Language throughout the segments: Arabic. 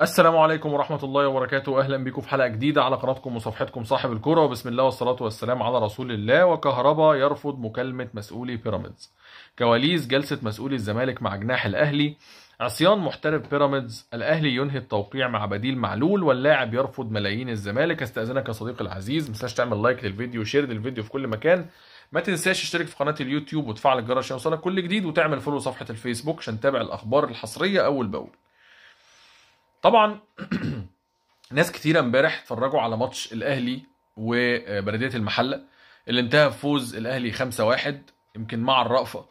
السلام عليكم ورحمة الله وبركاته أهلا بكم في حلقة جديدة على قناتكم وصفحتكم صاحب الكرة وبسم الله والصلاة والسلام على رسول الله وكهربا يرفض مكالمة مسؤولي بيراميدز كواليس جلسة مسؤولي الزمالك مع جناح الأهلي عصيان محترف بيراميدز الأهلي ينهي التوقيع مع بديل معلول واللاعب يرفض ملايين الزمالك استأذنك يا صديقي العزيز متنساش تعمل لايك للفيديو وشير للفيديو في كل مكان ما تنساش تشترك في قناه اليوتيوب وتفعل الجرس عشان يوصلك كل جديد وتعمل فولو صفحه الفيسبوك عشان تتابع الاخبار الحصريه اول باول طبعا ناس كتيره امبارح اتفرجوا على ماتش الاهلي وبلديه المحله اللي انتهى بفوز الاهلي 5-1 يمكن مع الرأفه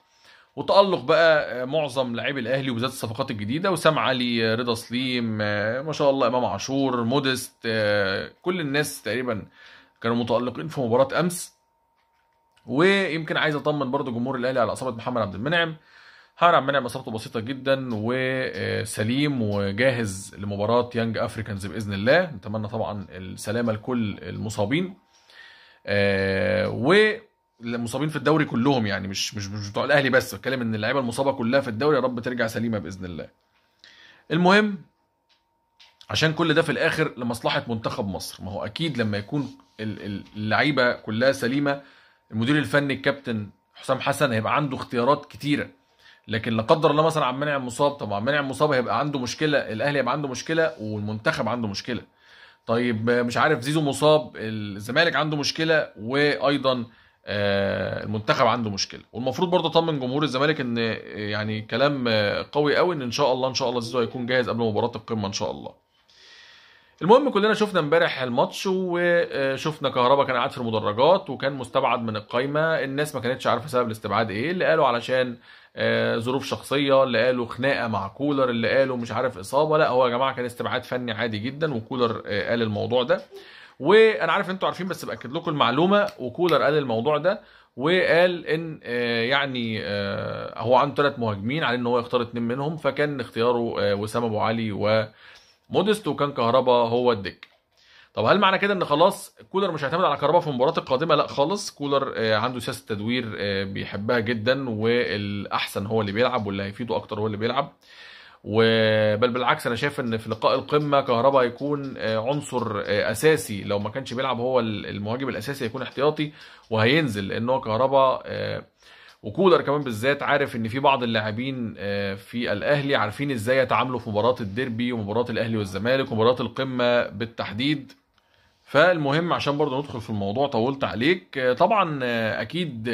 وتألق بقى معظم لاعبي الاهلي وبالذات الصفقات الجديده وسام علي رضا سليم ما شاء الله امام عاشور مودست كل الناس تقريبا كانوا متألقين في مباراه امس ويمكن عايز اطمن برضو جمهور الاهلي على اصابه محمد عبد المنعم هرم منع اصابته بسيطه جدا وسليم وجاهز لمباراه يانج افريكانز باذن الله نتمنى طبعا السلامه لكل المصابين آه، والمصابين في الدوري كلهم يعني مش مش مش بتوع الاهلي بس بتكلم ان اللعيبه المصابه كلها في الدوري يا رب ترجع سليمه باذن الله المهم عشان كل ده في الاخر لمصلحه منتخب مصر ما هو اكيد لما يكون اللعيبه كلها سليمه المدير الفني الكابتن حسام حسن هيبقى عنده اختيارات كتيره لكن لا قدر الله مثلا عبد المنعم مصاب طب عبد المنعم مصاب هيبقى عنده مشكله الاهلي هيبقى عنده مشكله والمنتخب عنده مشكله طيب مش عارف زيزو مصاب الزمالك عنده مشكله وايضا آه، المنتخب عنده مشكله والمفروض برضه اطمن جمهور الزمالك ان آه، يعني كلام آه، قوي قوي ان ان شاء الله ان شاء الله زيزو هيكون جاهز قبل مباراه القمه ان شاء الله المهم كلنا شفنا امبارح الماتش وشفنا كهربا كان قاعد في المدرجات وكان مستبعد من القايمه الناس ما كانتش عارفه سبب الاستبعاد ايه اللي قالوا علشان آه، ظروف شخصيه اللي قالوا خناقه مع كولر اللي قالوا مش عارف اصابه لا هو يا جماعه كان استبعاد فني عادي جدا وكولر آه، قال الموضوع ده وانا عارف انتوا عارفين بس باكد لكم المعلومه وكولر قال الموضوع ده وقال ان آه، يعني هو عنده ثلاث مهاجمين عليه ان هو يختار اثنين منهم فكان اختياره وسام ابو علي و مودست وكان كهربا هو الدك طب هل معنى كده ان خلاص كولر مش هيعتمد على كهربا في المباراه القادمه لا خالص كولر آه، عنده سياسه تدوير آه، بيحبها جدا والاحسن هو اللي بيلعب واللي هيفيده اكتر هو اللي بيلعب بل بالعكس انا شايف ان في لقاء القمه كهربا هيكون آه، عنصر اساسي لو ما كانش بيلعب هو المهاجم الاساسي هيكون احتياطي وهينزل لان هو كهربا وكولر كمان بالذات عارف ان في بعض اللاعبين آه، في الاهلي عارفين ازاي يتعاملوا في مباراه الديربي ومباراه الاهلي والزمالك ومباراه القمه بالتحديد فالمهم عشان برضه ندخل في الموضوع طولت عليك آه، طبعا آه، اكيد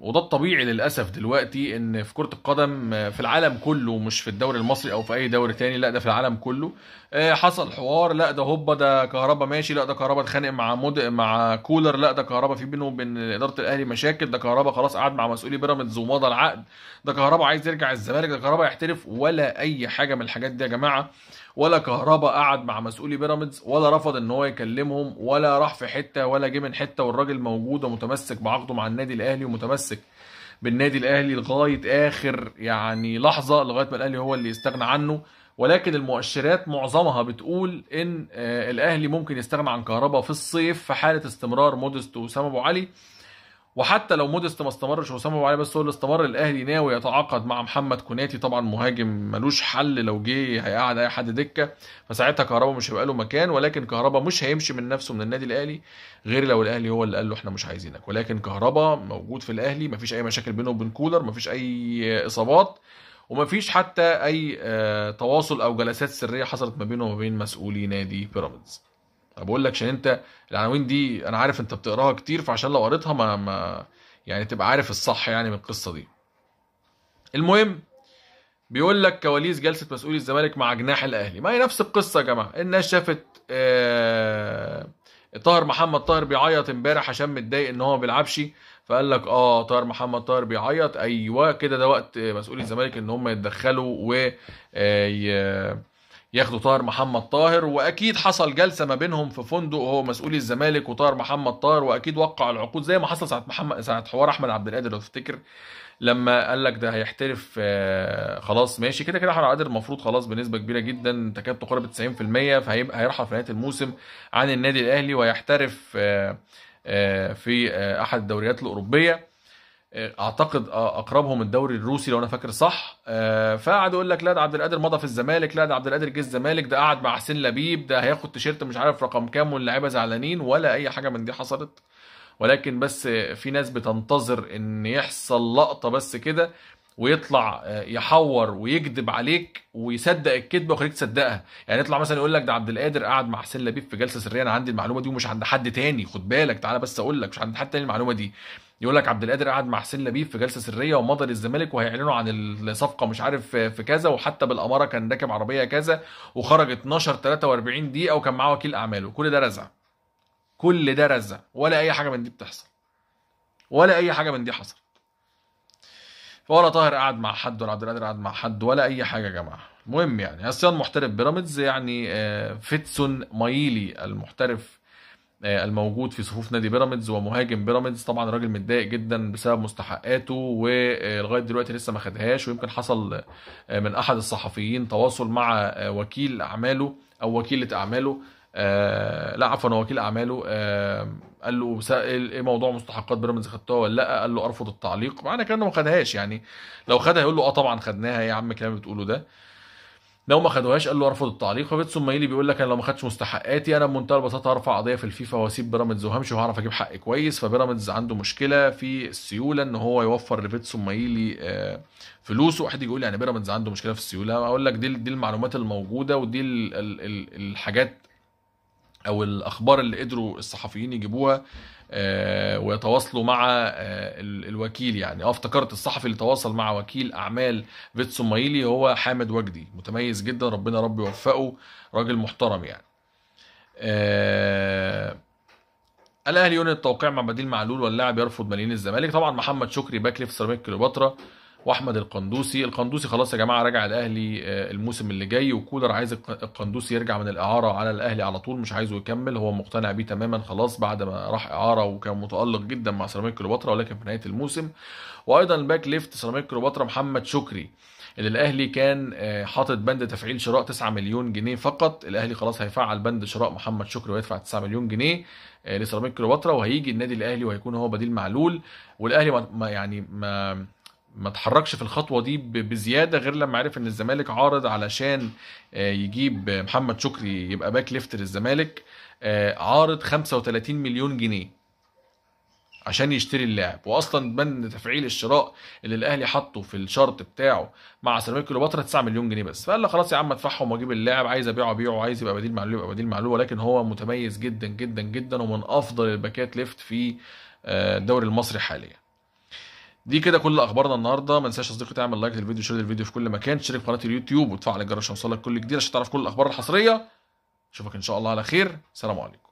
وده الطبيعي للاسف دلوقتي ان في كره القدم آه، في العالم كله مش في الدوري المصري او في اي دوري تاني لا ده في العالم كله آه، حصل حوار لا ده هوبا ده كهربا ماشي لا ده كهربا اتخانق مع مود مع كولر لا ده كهربا في بينه وبين اداره الاهلي مشاكل ده كهربا خلاص قعد مع مسؤولي بيراميدز ومضى العقد ده كهربا عايز يرجع الزمالك ده كهربا يحترف ولا اي حاجه من الحاجات دي يا جماعه ولا كهربا قعد مع مسؤولي بيراميدز ولا رفض ان هو يكلمهم ولا راح في حته ولا جه من حته والراجل موجود ومتمسك بعقده مع النادي الاهلي ومتمسك بالنادي الاهلي لغايه اخر يعني لحظه لغايه ما الاهلي هو اللي يستغنى عنه ولكن المؤشرات معظمها بتقول ان آه، الاهلي ممكن يستغنى عن كهربا في الصيف في حاله استمرار مودست وسام ابو علي وحتى لو مودست ما استمرش وسام ابو علي بس هو اللي استمر الاهلي ناوي يتعاقد مع محمد كوناتي طبعا مهاجم ملوش حل لو جه هيقعد اي حد دكه فساعتها كهربا مش هيبقى له مكان ولكن كهربا مش هيمشي من نفسه من النادي الاهلي غير لو الاهلي هو اللي قال له احنا مش عايزينك ولكن كهربا موجود في الاهلي مفيش اي مشاكل بينه وبين كولر مفيش اي اصابات ومفيش حتى اي آه، تواصل او جلسات سريه حصلت ما بينه وما بين مسؤولي نادي بيراميدز انا بقول لك عشان انت العناوين دي انا عارف انت بتقراها كتير فعشان لو قريتها ما, ما يعني تبقى عارف الصح يعني من القصه دي المهم بيقول لك كواليس جلسه مسؤولي الزمالك مع جناح الاهلي ما هي نفس القصه يا جماعه الناس شافت آه طاهر محمد طاهر بيعيط امبارح عشان متضايق ان هو ما بيلعبش فقال لك اه طاهر محمد طاهر بيعيط ايوه كده ده وقت مسؤولي الزمالك ان هم يتدخلوا و آه، ياخدوا طاهر محمد طاهر واكيد حصل جلسه ما بينهم في فندق وهو مسؤول الزمالك وطاهر محمد طاهر واكيد وقع العقود زي ما حصل ساعه محمد ساعه حوار احمد عبد القادر لو تفتكر لما قال لك ده هيحترف آه، خلاص ماشي كده كده احمد عادل المفروض خلاص بنسبه كبيره جدا تكاد تقارب 90% فهيبقى هيرحل في نهايه الموسم عن النادي الاهلي ويحترف آه، آه، في احد الدوريات الاوروبيه اعتقد اقربهم الدوري الروسي لو انا فاكر صح آه، فقعد يقول لك لا ده عبد القادر مضى في الزمالك لا ده عبد القادر جه الزمالك ده قعد مع حسين لبيب ده هياخد تيشيرت مش عارف رقم كام واللعيبه زعلانين ولا اي حاجه من دي حصلت ولكن بس في ناس بتنتظر ان يحصل لقطه بس كده ويطلع آه، يحور ويكذب عليك ويصدق الكذبه ويخليك تصدقها يعني يطلع مثلا يقول لك ده عبد القادر قعد مع حسين لبيب في جلسه سريه انا عندي المعلومه دي ومش عند حد تاني خد بالك تعالى بس اقول لك مش عند حد تاني المعلومه دي يقول لك عبد القادر قعد مع حسين لبيب في جلسه سريه ومضى للزمالك وهيعلنوا عن الصفقه مش عارف في كذا وحتى بالاماره كان راكب عربيه كذا وخرج 12 43 دقيقه وكان معاه وكيل اعماله كل ده رزع كل ده رزع ولا اي حاجه من دي بتحصل ولا اي حاجه من دي حصلت ولا طاهر قعد مع حد ولا عبد القادر قعد مع حد ولا اي حاجه يا جماعه المهم يعني اسيان محترف بيراميدز يعني آه، فيتسون مايلي المحترف آه، الموجود في صفوف نادي بيراميدز ومهاجم بيراميدز طبعا راجل متضايق جدا بسبب مستحقاته ولغايه دلوقتي لسه ما خدهاش ويمكن حصل آه، من احد الصحفيين تواصل مع آه، وكيل اعماله او وكيله اعماله لا عفوا وكيل اعماله قال له سأل ايه موضوع مستحقات بيراميدز خدتها ولا لا قال له ارفض التعليق معنى كانه ما خدهاش يعني لو خدها يقول له اه طبعا خدناها يا عم الكلام اللي بتقوله ده لو ما خدوهاش قال له ارفض التعليق فبيت مايلي بيقول لك انا لو ما خدتش مستحقاتي انا بمنتهى البساطه هرفع قضيه في الفيفا واسيب بيراميدز وهمشي وهعرف اجيب حق كويس فبيراميدز عنده مشكله في السيوله ان هو يوفر لبيت مايلي آه، فلوسه واحد يقول يعني بيراميدز عنده مشكله في السيوله اقول لك دي دي المعلومات الموجوده ودي الحاجات او الاخبار اللي قدروا الصحفيين يجيبوها آه، ويتواصلوا مع آه، الوكيل يعني اه افتكرت الصحفي اللي تواصل مع وكيل اعمال فيتسو مايلي هو حامد وجدي متميز جدا ربنا رب يوفقه راجل محترم يعني آه، الاهلي يونت التوقيع مع بديل معلول واللاعب يرفض ملايين الزمالك طبعا محمد شكري باك ليفت سيراميك كليوباترا واحمد القندوسي القندوسي خلاص يا جماعه راجع الاهلي آه، الموسم اللي جاي وكولر عايز القندوسي يرجع من الاعاره على الاهلي على طول مش عايزه يكمل هو مقتنع بيه تماما خلاص بعد ما راح اعاره وكان متالق جدا مع سيراميك كليوباترا ولكن في نهايه الموسم وايضا الباك ليفت سيراميك كليوباترا محمد شكري اللي الاهلي كان آه، حاطط بند تفعيل شراء 9 مليون جنيه فقط الاهلي خلاص هيفعل بند شراء محمد شكري ويدفع 9 مليون جنيه آه، لسيراميك كليوباترا وهيجي النادي الاهلي وهيكون هو بديل معلول والاهلي ما يعني ما ما تحركش في الخطوه دي بزياده غير لما عرف ان الزمالك عارض علشان آه، يجيب محمد شكري يبقى باك ليفت للزمالك آه، عارض 35 مليون جنيه عشان يشتري اللاعب واصلا بند تفعيل الشراء اللي الاهلي حاطه في الشرط بتاعه مع سيراميكا كليوباترا 9 مليون جنيه بس فقال له خلاص يا عم ادفعهم واجيب اللاعب عايز ابيعه ابيعه عايز يبقى بديل معلول يبقى بديل معلول ولكن هو متميز جدا جدا جدا ومن افضل الباكات ليفت في آه، الدوري المصري حاليا دي كده كل اخبارنا النهارده ما تنساش يا صديقي تعمل لايك للفيديو وشير الفيديو في كل مكان تشترك في قناه اليوتيوب وتفعل الجرس عشان يوصلك كل جديد عشان تعرف كل الاخبار الحصريه اشوفك ان شاء الله على خير سلام عليكم